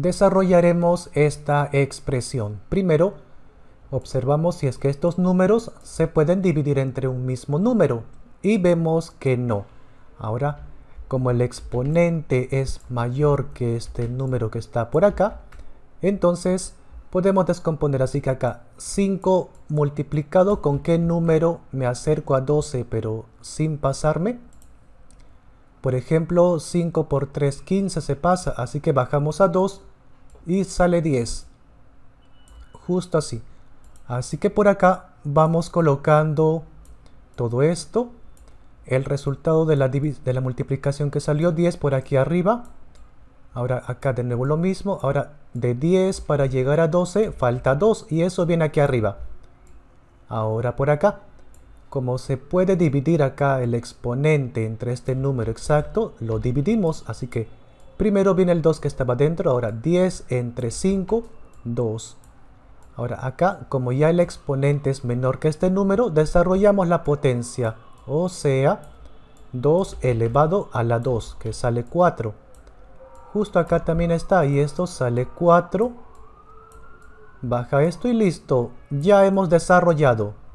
desarrollaremos esta expresión. Primero, observamos si es que estos números se pueden dividir entre un mismo número y vemos que no. Ahora, como el exponente es mayor que este número que está por acá, entonces podemos descomponer así que acá 5 multiplicado con qué número me acerco a 12 pero sin pasarme. Por ejemplo, 5 por 3, 15 se pasa, así que bajamos a 2 y sale 10. Justo así. Así que por acá vamos colocando todo esto. El resultado de la, de la multiplicación que salió 10 por aquí arriba. Ahora acá de nuevo lo mismo. Ahora de 10 para llegar a 12 falta 2 y eso viene aquí arriba. Ahora por acá. Como se puede dividir acá el exponente entre este número exacto, lo dividimos. Así que Primero viene el 2 que estaba dentro, ahora 10 entre 5, 2. Ahora acá, como ya el exponente es menor que este número, desarrollamos la potencia, o sea, 2 elevado a la 2, que sale 4. Justo acá también está, y esto sale 4. Baja esto y listo, ya hemos desarrollado